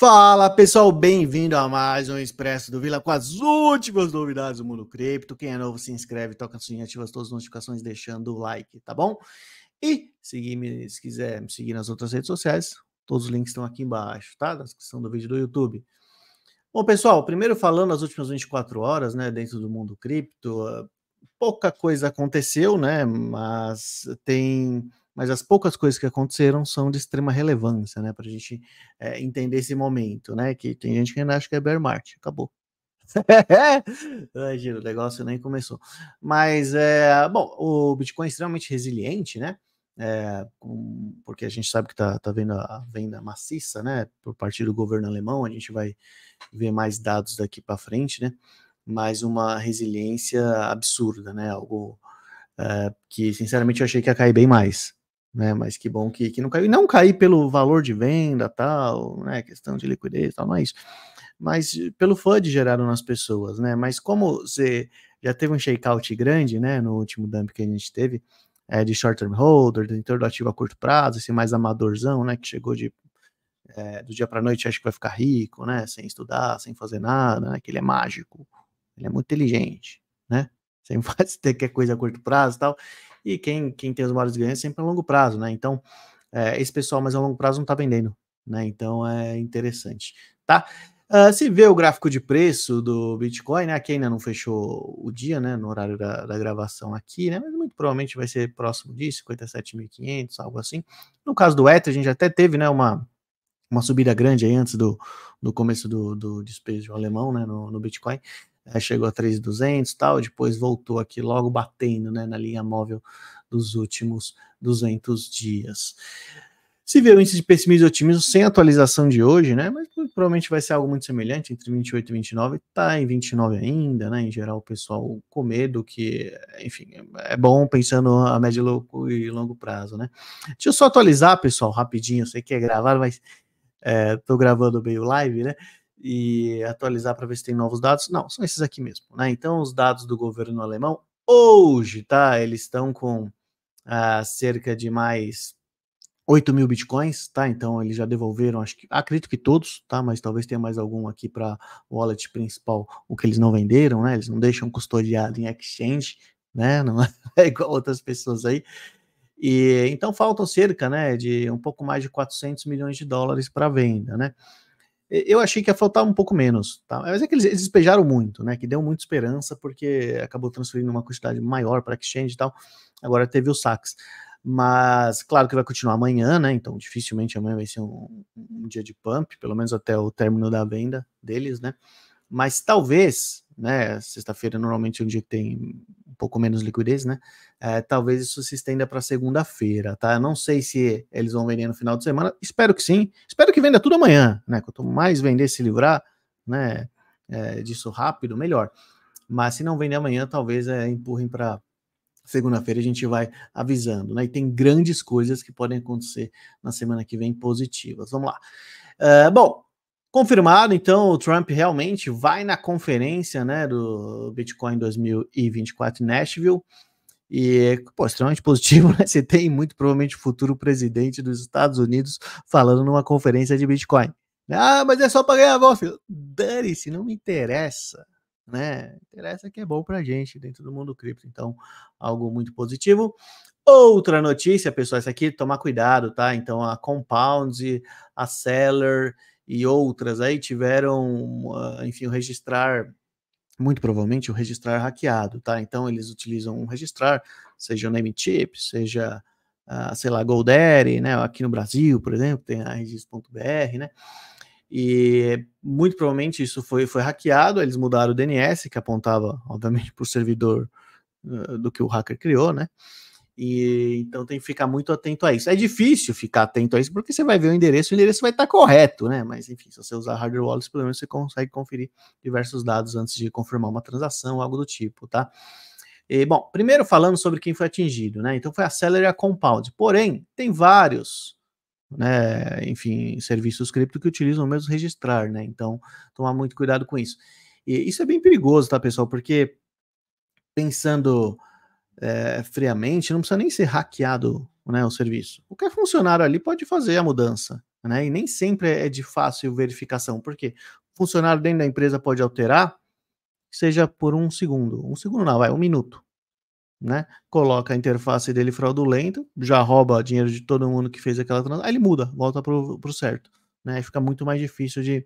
Fala pessoal, bem-vindo a mais um Expresso do Vila com as últimas novidades do mundo cripto. Quem é novo se inscreve, toca o sininho, ativa todas as notificações, deixando o like, tá bom? E seguir, se quiser me seguir nas outras redes sociais, todos os links estão aqui embaixo, tá? Na descrição do vídeo do YouTube. Bom, pessoal, primeiro falando as últimas 24 horas, né, dentro do mundo cripto, ah, pouca coisa aconteceu, né, mas tem mas as poucas coisas que aconteceram são de extrema relevância, né? Para a gente é, entender esse momento, né? Que tem gente que ainda acha que é bear market, acabou. Imagina, o negócio nem começou. Mas, é, bom, o Bitcoin é extremamente resiliente, né? É, com, porque a gente sabe que está tá vendo a venda maciça, né? Por parte do governo alemão, a gente vai ver mais dados daqui para frente, né? Mas uma resiliência absurda, né? Algo é, que, sinceramente, eu achei que ia cair bem mais. Né, mas que bom que, que não caiu. E não cair pelo valor de venda, tal, né? Questão de liquidez, tal, não é isso. Mas pelo FUD gerado nas pessoas, né? Mas como você já teve um shakeout grande, né? No último dump que a gente teve, é, de short term holder, detentor do ativo a curto prazo, esse mais amadorzão, né? Que chegou de é, do dia para noite acho que vai ficar rico, né? Sem estudar, sem fazer nada, né? Que ele é mágico, ele é muito inteligente, né? sem faz qualquer coisa a curto prazo, tal e quem, quem tem os maiores ganhos é sempre a longo prazo, né? Então, é, esse pessoal mais a longo prazo não está vendendo, né? Então é interessante, tá? Uh, se vê o gráfico de preço do Bitcoin, né? Aqui ainda não fechou o dia, né? No horário da, da gravação aqui, né? Mas muito provavelmente vai ser próximo disso, 57.500, algo assim. No caso do Ether, a gente até teve, né? Uma, uma subida grande aí antes do, do começo do, do despejo alemão, né? No, no Bitcoin é, chegou a 3.200 tal, depois voltou aqui logo batendo né, na linha móvel dos últimos 200 dias. Se vê o índice de pessimismo e otimismo sem atualização de hoje, né? Mas provavelmente vai ser algo muito semelhante entre 28 e 29. Tá em 29 ainda, né? Em geral, o pessoal com medo, que, enfim, é bom pensando a médio e longo prazo, né? Deixa eu só atualizar, pessoal, rapidinho. Eu sei que é gravado, mas é, tô gravando meio live, né? e atualizar para ver se tem novos dados. Não, são esses aqui mesmo, né? Então, os dados do governo alemão hoje, tá? Eles estão com ah, cerca de mais 8 mil bitcoins, tá? Então eles já devolveram, acho que acredito que todos, tá? Mas talvez tenha mais algum aqui para wallet principal, o que eles não venderam, né? Eles não deixam custodiado em exchange, né? Não é igual outras pessoas aí. E então faltam cerca, né, de um pouco mais de 400 milhões de dólares para venda, né? Eu achei que ia faltar um pouco menos, tá? Mas é que eles, eles despejaram muito, né? Que deu muita esperança, porque acabou transferindo uma quantidade maior para exchange e tal. Agora teve os saques. Mas, claro que vai continuar amanhã, né? Então, dificilmente amanhã vai ser um, um dia de pump, pelo menos até o término da venda deles, né? Mas talvez, né? Sexta-feira normalmente é um dia que tem pouco menos liquidez, né? É, talvez isso se estenda para segunda-feira, tá? Eu não sei se eles vão vender no final de semana, espero que sim, espero que venda tudo amanhã, né? Quanto mais vender, se livrar, né? É, disso rápido, melhor. Mas se não vender amanhã, talvez é, empurrem para segunda-feira, a gente vai avisando, né? E tem grandes coisas que podem acontecer na semana que vem positivas. Vamos lá. É, bom, Confirmado, então, o Trump realmente vai na conferência né, do Bitcoin 2024 em Nashville. E, pô, extremamente positivo, né? Você tem muito provavelmente o futuro presidente dos Estados Unidos falando numa conferência de Bitcoin. Ah, mas é só para ganhar voto, filho. Dane-se, não me interessa, né? Interessa que é bom para gente dentro do mundo cripto. Então, algo muito positivo. Outra notícia, pessoal, essa aqui, tomar cuidado, tá? Então, a Compound, a Seller e outras aí tiveram, enfim, o registrar muito provavelmente o registrar hackeado, tá? Então eles utilizam um registrar, seja o Namechip, seja uh, sei lá, GoDaddy, né? Aqui no Brasil, por exemplo, tem a registro.br, né? E muito provavelmente isso foi, foi hackeado, eles mudaram o DNS, que apontava, obviamente, para o servidor uh, do que o hacker criou, né? E então tem que ficar muito atento a isso. É difícil ficar atento a isso porque você vai ver o endereço, o endereço vai estar tá correto, né? Mas enfim, se você usar hardware wallets, pelo menos você consegue conferir diversos dados antes de confirmar uma transação, algo do tipo, tá? E, bom, primeiro falando sobre quem foi atingido, né? Então foi a Celery e a Compound. Porém, tem vários né, enfim, serviços cripto que utilizam o mesmo registrar, né? Então, tomar muito cuidado com isso. E isso é bem perigoso, tá, pessoal? Porque pensando é, friamente, não precisa nem ser hackeado né, o serviço. é funcionário ali pode fazer a mudança, né? E nem sempre é de fácil verificação, porque o funcionário dentro da empresa pode alterar, seja por um segundo. Um segundo não, vai, um minuto. Né? Coloca a interface dele fraudulenta, já rouba dinheiro de todo mundo que fez aquela transação, aí ele muda, volta para o certo. Né? Fica muito mais difícil de,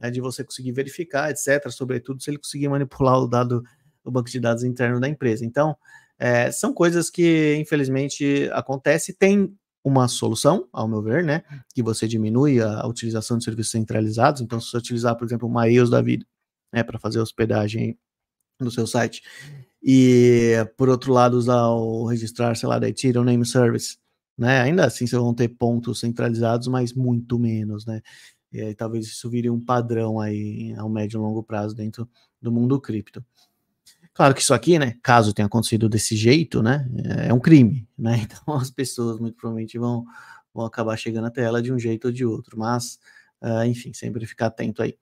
é, de você conseguir verificar, etc., sobretudo se ele conseguir manipular o dado, o banco de dados interno da empresa. Então, é, são coisas que, infelizmente, acontece. Tem uma solução, ao meu ver, né? Hum. Que você diminui a, utilização de serviços centralizados. Então, se você utilizar, por exemplo, o EOS da vida, né, para fazer hospedagem no seu site, e por outro lado, usar o registrar, sei lá, da Ethereum Name Service, né? Ainda assim, vocês vão ter pontos centralizados, mas muito menos, né? E aí, talvez isso vire um padrão aí ao médio e longo prazo dentro do mundo cripto. Claro que isso aqui, né, caso tenha acontecido desse jeito, né, é, é um crime, né? Então as pessoas muito provavelmente vão, vão acabar chegando até ela de um jeito ou de outro, mas uh, enfim, sempre ficar atento aí.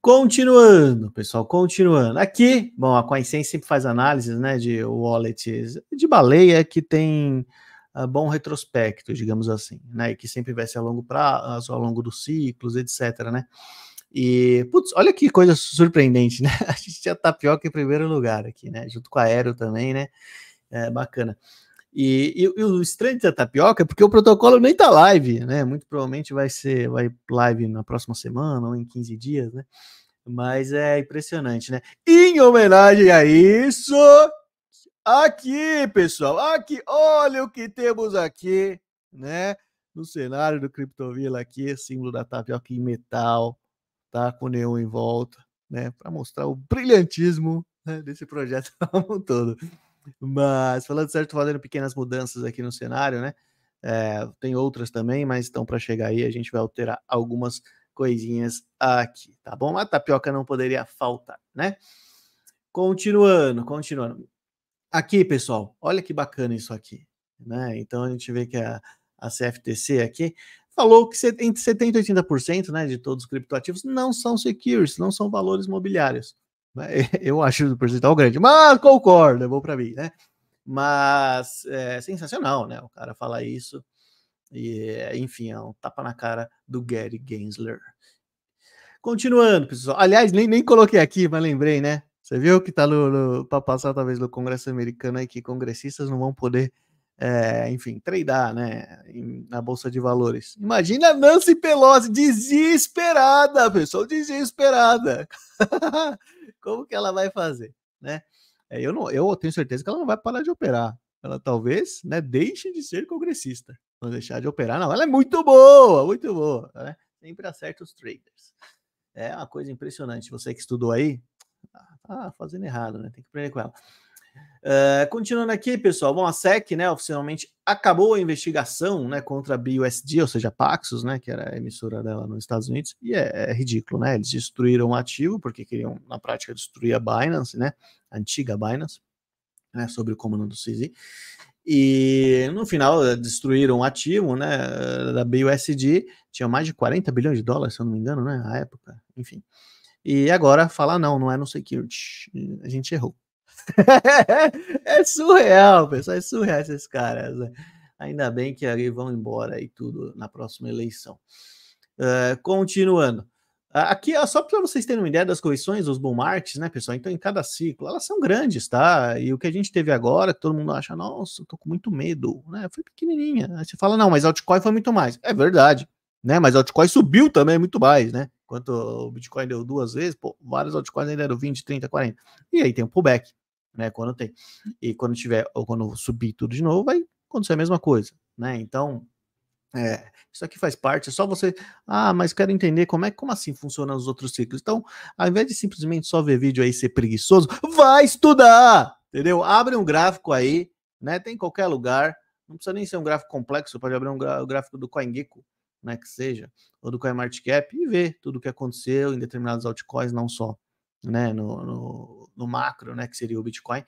Continuando, pessoal, continuando. Aqui, bom, a CoinSense sempre faz análises, né, de wallets de baleia que tem uh, bom retrospecto, digamos assim, né, e que sempre ser a longo prazo, ao longo dos ciclos, etc, né? E, putz, olha que coisa surpreendente, né? A gente tinha tapioca em primeiro lugar aqui, né? Junto com a Aero também, né? É, bacana. E, e, e, o estranho da tapioca é porque o protocolo nem tá live, né? Muito provavelmente vai ser vai live na próxima semana ou em 15 dias, né? Mas é impressionante, né? Em homenagem a isso, aqui, pessoal, aqui, olha o que temos aqui, né? No cenário do Criptovila aqui, símbolo da tapioca em metal, tá? Com neon em volta, né? Para mostrar o brilhantismo né, desse projeto como um todo. Mas falando certo, fazendo pequenas mudanças aqui no cenário, né? É, tem outras também, mas estão para chegar aí. A gente vai alterar algumas coisinhas aqui, tá bom? A tapioca não poderia faltar, né? Continuando, continuando. Aqui, pessoal, olha que bacana isso aqui, né? Então a gente vê que a, a CFTC aqui, falou que entre 70% e 80% né, de todos os criptoativos não são securities, não são valores mobiliários. Né? Eu acho o percentual grande, mas concordo, é bom para mim, né? Mas é sensacional, né? O cara falar isso. E, enfim, é um tapa na cara do Gary Gensler. Continuando, pessoal. Aliás, nem, nem coloquei aqui, mas lembrei, né? Você viu que tá no, no para passar talvez no Congresso americano aí que congressistas não vão poder é, enfim, tradar né, na Bolsa de Valores. Imagina a Nancy Pelosi desesperada, pessoal, desesperada. Como que ela vai fazer, né? É, eu, não, eu tenho certeza que ela não vai parar de operar. Ela talvez né, deixe de ser congressista. Não deixar de operar, não. Ela é muito boa, muito boa. Né? Sempre acerta os traders. É uma coisa impressionante. Você que estudou aí, tá fazendo errado, né? Tem que aprender com ela. Uh, continuando aqui, pessoal, bom, a SEC, né, oficialmente acabou a investigação, né, contra a BUSD, ou seja, a Paxos, né, que era a emissora dela nos Estados Unidos, e é, é ridículo, né, eles destruíram o ativo porque queriam, na prática, destruir a Binance, né, a antiga Binance, né, sobre o comando do CZ, e no final eh, destruíram o ativo, né, eh, da BUSD, tinha mais de 40 bilhões de dólares, se eu não me engano, né, à época, enfim. E agora falar não, não é no security, a gente errou. é surreal, pessoal. É surreal esses caras. Né? Ainda bem que ali vão embora e tudo na próxima eleição. Uh, continuando. Aqui, só para vocês terem uma ideia das correções, os bull markets, né, pessoal? Então, em cada ciclo, elas são grandes, tá? E o que a gente teve agora, todo mundo acha, nossa, tô com muito medo, né? Foi pequenininha. Aí você fala, não, mas altcoin foi muito mais. É verdade, né? Mas altcoin subiu também muito mais, né? Enquanto o Bitcoin deu duas vezes, pô, vários altcoins ainda deram 20, 30, 40. E aí tem o um pullback né? Quando tem. E quando tiver, ou quando subir tudo de novo, vai acontecer a mesma coisa, né? Então, é, isso aqui faz parte, é só você. Ah, mas quero entender como é como assim funciona os outros ciclos. Então, ao invés de simplesmente só ver vídeo aí ser preguiçoso, vai estudar! Entendeu? Abre um gráfico aí, né? Tem em qualquer lugar. Não precisa nem ser um gráfico complexo, pode abrir um gráfico do CoinGecko, né? Que seja, ou do CoinMarketCap e ver tudo o que aconteceu em determinados altcoins, não só, né? no, no no macro, né, que seria o Bitcoin.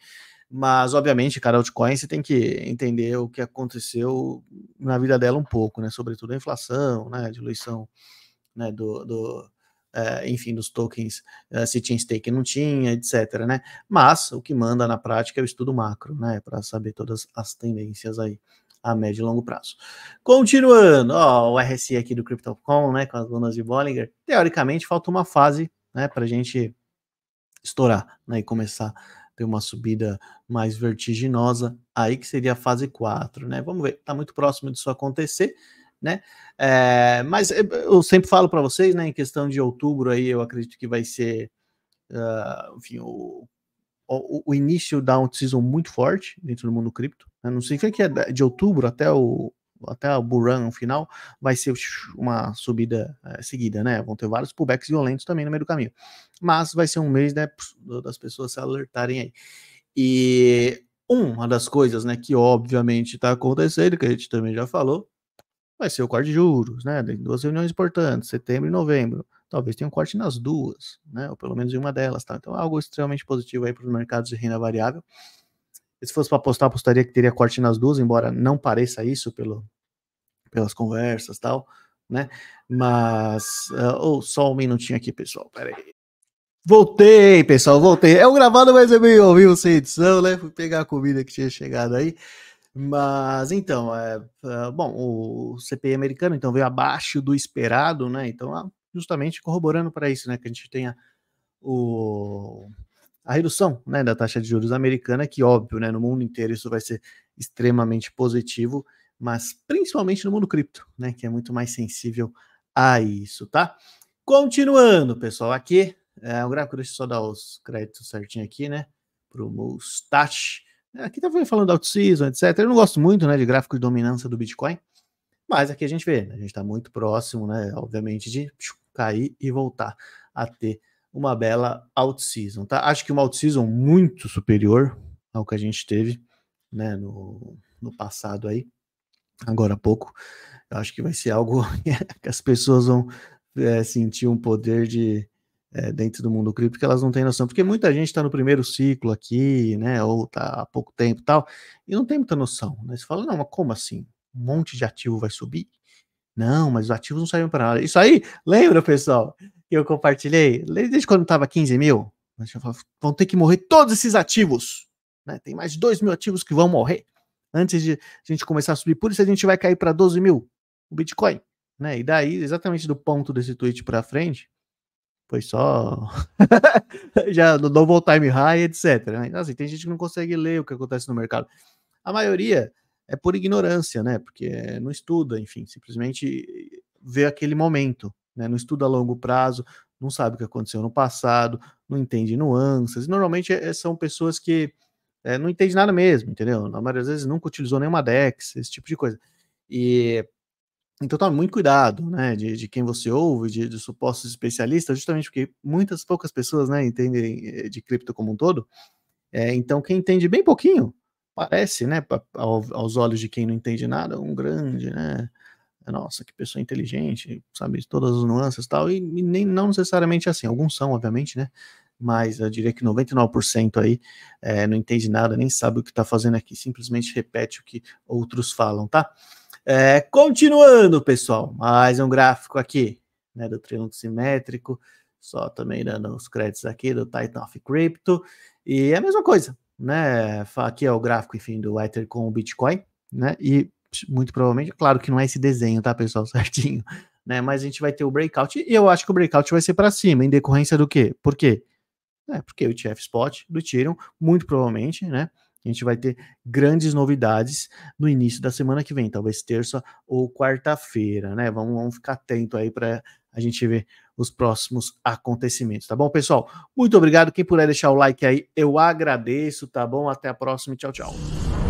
Mas, obviamente, cada altcoin você tem que entender o que aconteceu na vida dela um pouco, né, sobretudo a inflação, né, a diluição né, do, do é, enfim, dos tokens, é, se tinha stake, não tinha, etc, né, mas o que manda na prática é o estudo macro, né, para saber todas as tendências aí a médio e longo prazo. Continuando, ó, o RSI aqui do CryptoCon, né, com as donas de Bollinger, teoricamente falta uma fase, né, para a gente estourar né, e começar a ter uma subida mais vertiginosa, aí que seria a fase 4, né? Vamos ver, está muito próximo disso acontecer, né? É, mas eh, eu sempre falo para vocês, né, em questão de outubro, aí eu acredito que vai ser uh, enfim, o, o, o, início da um season muito forte dentro do mundo cripto. Né? Não o que é de outubro até o, até o Buran no final, vai ser uma subida é, seguida, né? Vão ter vários pullbacks violentos também no meio do caminho. Mas vai ser um mês, né, das pessoas se alertarem aí. E uma das coisas, né, que obviamente está acontecendo, que a gente também já falou, vai ser o corte de juros, né? Tem duas reuniões importantes, setembro e novembro. Talvez tenha um corte nas duas, né? Ou pelo menos em uma delas, tá? Então, é algo extremamente positivo aí para os mercados de renda variável. Se fosse para apostar, apostaria que teria corte nas duas, embora não pareça isso pelo, pelas conversas tal, né? Mas. Uh, ou oh, só um minutinho aqui, pessoal, peraí. Voltei, pessoal, voltei. É o um gravado, mas é meio ao vivo, sem edição, né? Fui pegar a comida que tinha chegado aí. Mas então, é, é, bom, o CPI é americano então veio abaixo do esperado, né? Então, ah, justamente corroborando para isso, né? Que a gente tenha o, a redução né, da taxa de juros americana, que óbvio, né, no mundo inteiro isso vai ser extremamente positivo, mas principalmente no mundo cripto, né, que é muito mais sensível a isso, tá? Continuando, pessoal, aqui é, o gráfico, deixa eu só dar os créditos certinho aqui, né, pro Mustache. É, aqui tá falando da season, etc. Eu não gosto muito, né, de gráfico de dominância do Bitcoin, mas aqui a gente vê, né, a gente está muito próximo, né, obviamente, de cair e voltar a ter uma bela out-season, tá? Acho que uma out-season muito superior ao que a gente teve, né, no, no passado aí, agora há pouco. Eu acho que vai ser algo que as pessoas vão é, sentir um poder de é, dentro do mundo cripto que elas não têm noção, porque muita gente está no primeiro ciclo aqui, né, ou tá há pouco tempo tal, e não tem muita noção, né? Você fala, não, mas como assim? Um monte de ativo vai subir? Não, mas os ativos não saíram para nada. Isso aí, lembra, pessoal? eu compartilhei, desde quando estava 15 mil, falava, vão ter que morrer todos esses ativos. Né? Tem mais de 2 mil ativos que vão morrer antes de a gente começar a subir. Por isso a gente vai cair para 12 mil o Bitcoin. Né? E daí, exatamente do ponto desse tweet para frente, foi só já no novo time high, etc. Né? Então, assim, tem gente que não consegue ler o que acontece no mercado. A maioria é por ignorância, né? Porque não estuda, enfim, simplesmente vê aquele momento né? não estuda a longo prazo, não sabe o que aconteceu no passado, não entende nuances. Normalmente é, é, são pessoas que é, não entendem nada mesmo, entendeu? Na maioria das vezes nunca utilizou nenhuma DEX, esse tipo de coisa. E então tome muito cuidado, né, de, de quem você ouve, de, de, supostos especialistas, justamente porque muitas poucas pessoas, né, entendem eh, de cripto como um todo. É, então quem entende bem pouquinho parece, né, aos olhos de quem não entende nada, um grande, né, nossa, que pessoa inteligente, sabe, todas as nuances e tal, e, e, nem não necessariamente assim, alguns são, obviamente, né? Mas eu diria que 99% aí é, não entende nada, nem sabe o que está fazendo aqui, simplesmente repete o que outros falam, tá? É, continuando, pessoal, mais um gráfico aqui, né, do triângulo simétrico, só também dando os créditos aqui do Titan of Crypto, e é a mesma coisa, né? Aqui é o gráfico, enfim, do Ether com o Bitcoin, né? E muito provavelmente. Claro que não é esse desenho, tá, pessoal, certinho, né? Mas a gente vai ter o breakout e eu acho que o breakout vai ser para cima, em decorrência do quê? Por quê? É, porque o ETF Spot do Ethereum, muito provavelmente, né? A gente vai ter grandes novidades no início da semana que vem, talvez terça ou quarta-feira, né? Vamos, vamos ficar atento aí para a gente ver os próximos acontecimentos, tá bom, pessoal? Muito obrigado. Quem puder deixar o like aí, eu agradeço, tá bom? Até a próxima. Tchau, tchau.